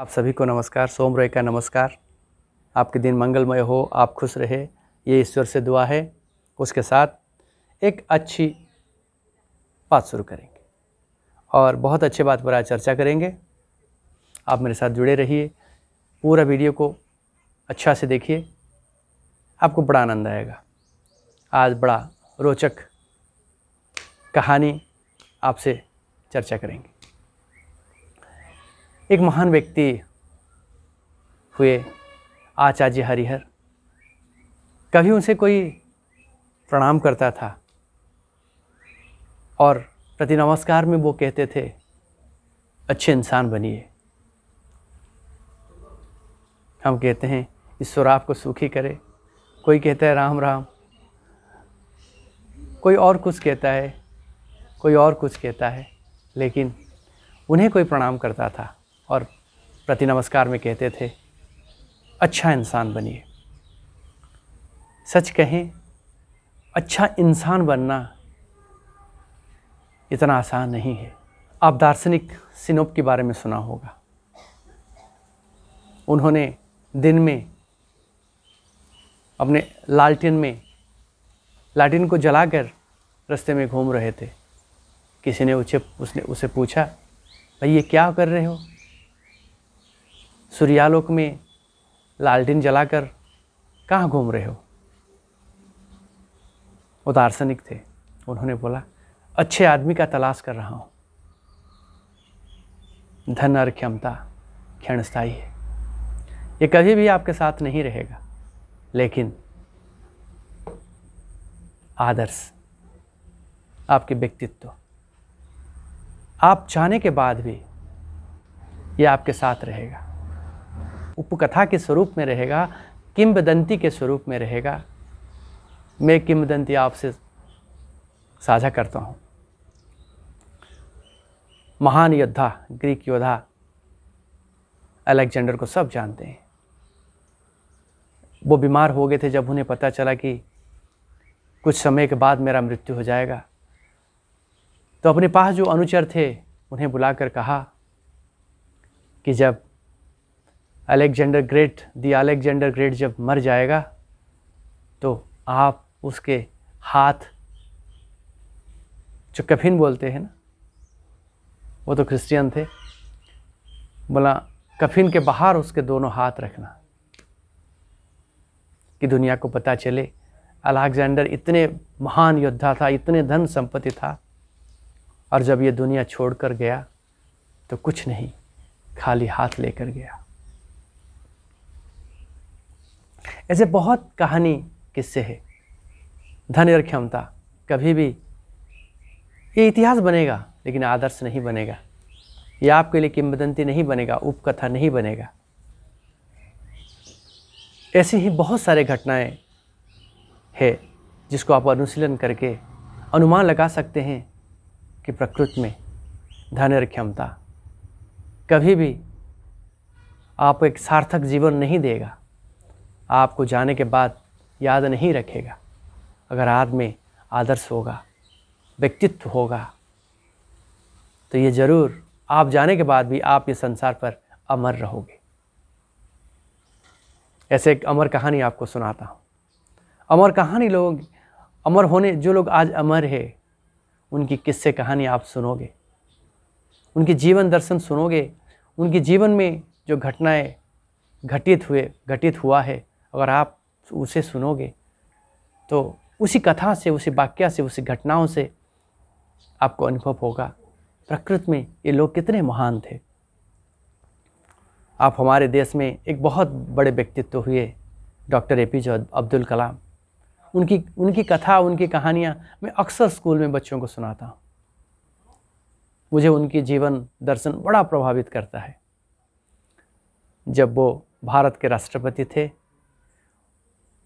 आप सभी को नमस्कार सोम रॉय का नमस्कार आपके दिन मंगलमय हो आप खुश रहे ये ईश्वर से दुआ है उसके साथ एक अच्छी बात शुरू करेंगे और बहुत अच्छे बात पर आज चर्चा करेंगे आप मेरे साथ जुड़े रहिए पूरा वीडियो को अच्छा से देखिए आपको बड़ा आनंद आएगा आज बड़ा रोचक कहानी आपसे चर्चा करेंगे एक महान व्यक्ति हुए आचार्य हरिहर कभी उनसे कोई प्रणाम करता था और प्रति नमस्कार में वो कहते थे अच्छे इंसान बनिए हम कहते हैं ईश्वर आपको सुखी करे कोई कहता है राम राम कोई और कुछ कहता है कोई और कुछ कहता है लेकिन उन्हें कोई प्रणाम करता था और प्रति नमस्कार में कहते थे अच्छा इंसान बनिए सच कहें अच्छा इंसान बनना इतना आसान नहीं है आप दार्शनिक सिनोप के बारे में सुना होगा उन्होंने दिन में अपने लालटेन में लालटेन को जलाकर रास्ते में घूम रहे थे किसी ने उसे उसने उसे पूछा भाई ये क्या कर रहे हो सूर्यालोक में लालटेन जलाकर कहाँ घूम रहे हो वो दार्शनिक तो थे उन्होंने बोला अच्छे आदमी का तलाश कर रहा हूँ धन और क्षमता क्षणस्थायी है ये कभी भी आपके साथ नहीं रहेगा लेकिन आदर्श आपके व्यक्तित्व आप जाने के बाद भी ये आपके साथ रहेगा उपकथा के स्वरूप में रहेगा किंबदंती के स्वरूप में रहेगा मैं किंबदंती आपसे साझा करता हूँ महान योद्धा ग्रीक योद्धा अलेक्जेंडर को सब जानते हैं वो बीमार हो गए थे जब उन्हें पता चला कि कुछ समय के बाद मेरा मृत्यु हो जाएगा तो अपने पास जो अनुचर थे उन्हें बुलाकर कहा कि जब Alexander great the Alexander great जब मर जाएगा तो आप उसके हाथ जो कफिन बोलते हैं ना वो तो क्रिश्चियन थे बोला कफिन के बाहर उसके दोनों हाथ रखना कि दुनिया को पता चले अलेक्जेंडर इतने महान योद्धा था इतने धन संपत्ति था और जब ये दुनिया छोड़कर गया तो कुछ नहीं खाली हाथ लेकर गया ऐसे बहुत कहानी किस्से है धन और क्षमता कभी भी ये इतिहास बनेगा लेकिन आदर्श नहीं बनेगा ये आपके लिए किंवदंती नहीं बनेगा उपकथा नहीं बनेगा ऐसी ही बहुत सारे घटनाएं है जिसको आप अनुशीलन करके अनुमान लगा सकते हैं कि प्रकृति में धन और क्षमता कभी भी आपको एक सार्थक जीवन नहीं देगा आपको जाने के बाद याद नहीं रखेगा अगर आदमी आदर्श होगा व्यक्तित्व होगा तो ये ज़रूर आप जाने के बाद भी आप ये संसार पर अमर रहोगे ऐसे एक अमर कहानी आपको सुनाता हूँ अमर कहानी लोग अमर होने जो लोग आज अमर है उनकी किस्से कहानी आप सुनोगे उनके जीवन दर्शन सुनोगे उनके जीवन में जो घटनाएं घटित हुए घटित हुआ है अगर आप उसे सुनोगे तो उसी कथा से उसी वाक्य से उसी घटनाओं से आपको अनुभव होगा प्रकृति में ये लोग कितने महान थे आप हमारे देश में एक बहुत बड़े व्यक्तित्व हुए doctor A P J Abdul Kalam उनकी उनकी कथा उनकी कहानियाँ मैं अक्सर स्कूल में बच्चों को सुनाता हूँ मुझे उनकी जीवन दर्शन बड़ा प्रभावित करता है जब वो भारत के राष्ट्रपति थे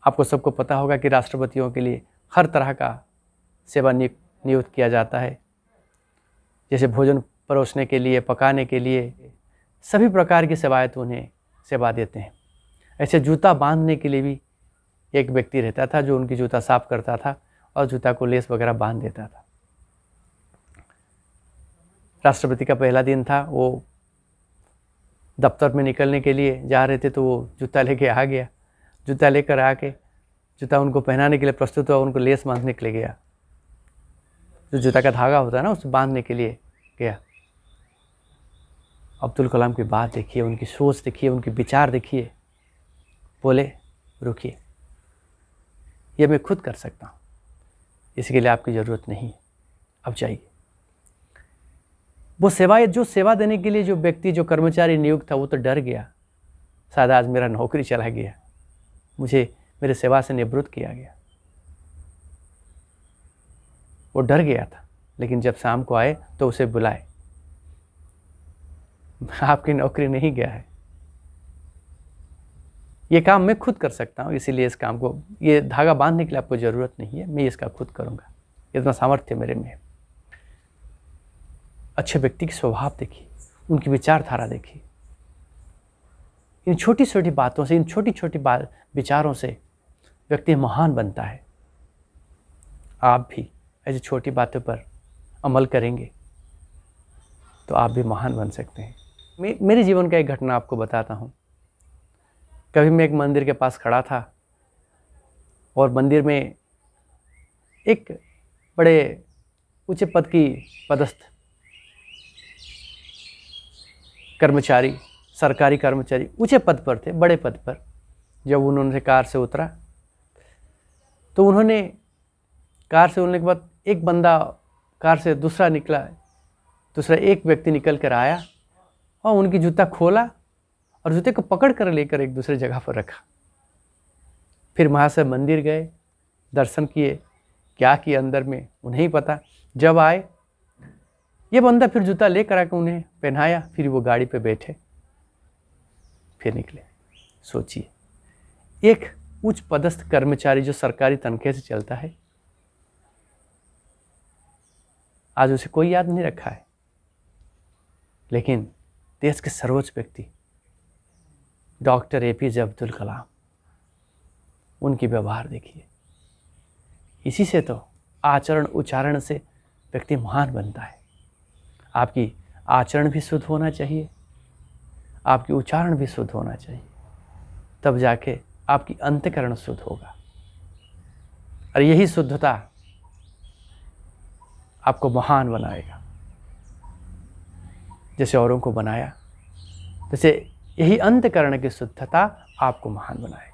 आपको सबको पता होगा कि राष्ट्रपतियों के लिए हर तरह का सेवा नियुक्त किया जाता है जैसे भोजन परोसने के लिए पकाने के लिए सभी प्रकार की तो उन्हें सेवा देते हैं ऐसे जूता बांधने के लिए भी एक व्यक्ति रहता था जो उनकी जूता साफ करता था और जूता को लेस वगैरह बांध देता था राष्ट्रपति का पहला दिन था वो दफ्तर में निकलने के लिए जा रहे थे तो वो जूता लेके आ गया जूता लेकर आके जूता उनको पहनाने के लिए प्रस्तुत हुआ उनको लेस बांधने के लिए गया जो जूता का धागा होता है ना उसे बांधने के लिए गया अब्दुल कलाम की बात देखिए उनकी सोच देखिए उनके विचार देखिए बोले रुकिए यह मैं खुद कर सकता हूँ इसके लिए आपकी ज़रूरत नहीं अब जाइए वो सेवाएं जो सेवा देने के लिए जो व्यक्ति जो कर्मचारी नियुक्त था वो तो डर गया शायद आज मेरा नौकरी चला गया मुझे मेरे सेवा से निवृत्त किया गया वो डर गया था लेकिन जब शाम को आए तो उसे बुलाए आपकी नौकरी नहीं गया है ये काम मैं खुद कर सकता हूँ इसीलिए इस काम को ये धागा बांधने के लिए आपको ज़रूरत नहीं है मैं इसका खुद करूँगा इतना सामर्थ्य मेरे में अच्छे व्यक्ति के स्वभाव देखिए उनकी विचारधारा देखिए इन छोटी छोटी बातों से इन छोटी छोटी बात विचारों से व्यक्ति महान बनता है आप भी ऐसी छोटी बातों पर अमल करेंगे तो आप भी महान बन सकते हैं मे, मेरे जीवन का एक घटना आपको बताता हूँ कभी मैं एक मंदिर के पास खड़ा था और मंदिर में एक बड़े ऊंचे पद की पदस्थ कर्मचारी सरकारी कर्मचारी ऊँचे पद पर थे बड़े पद पर जब उन्होंने कार से उतरा तो उन्होंने कार से उतरने के बाद एक बंदा कार से दूसरा निकला दूसरा एक व्यक्ति निकल कर आया और उनकी जूता खोला और जूते को पकड़ कर लेकर एक दूसरे जगह पर रखा फिर वहाँ से मंदिर गए दर्शन किए क्या किए अंदर में उन्हें ही पता जब आए ये बंदा फिर जूता ले कर आकर उन्हें पहनाया फिर वो गाड़ी पे बैठे फिर निकले सोचिए एक उच्च पदस्थ कर्मचारी जो सरकारी तनखे से चलता है आज उसे कोई याद नहीं रखा है लेकिन देश के सर्वोच्च व्यक्ति doctor A P J Abdul Kalam उनकी व्यवहार देखिए इसी से तो आचरण उच्चारण से व्यक्ति महान बनता है आपकी आचरण भी शुद्ध होना चाहिए आपकी उच्चारण भी शुद्ध होना चाहिए तब जाके आपकी अंतकरण शुद्ध होगा और यही शुद्धता आपको महान बनाएगा जैसे औरों को बनाया जैसे यही अंतकरण की शुद्धता आपको महान बनाएगा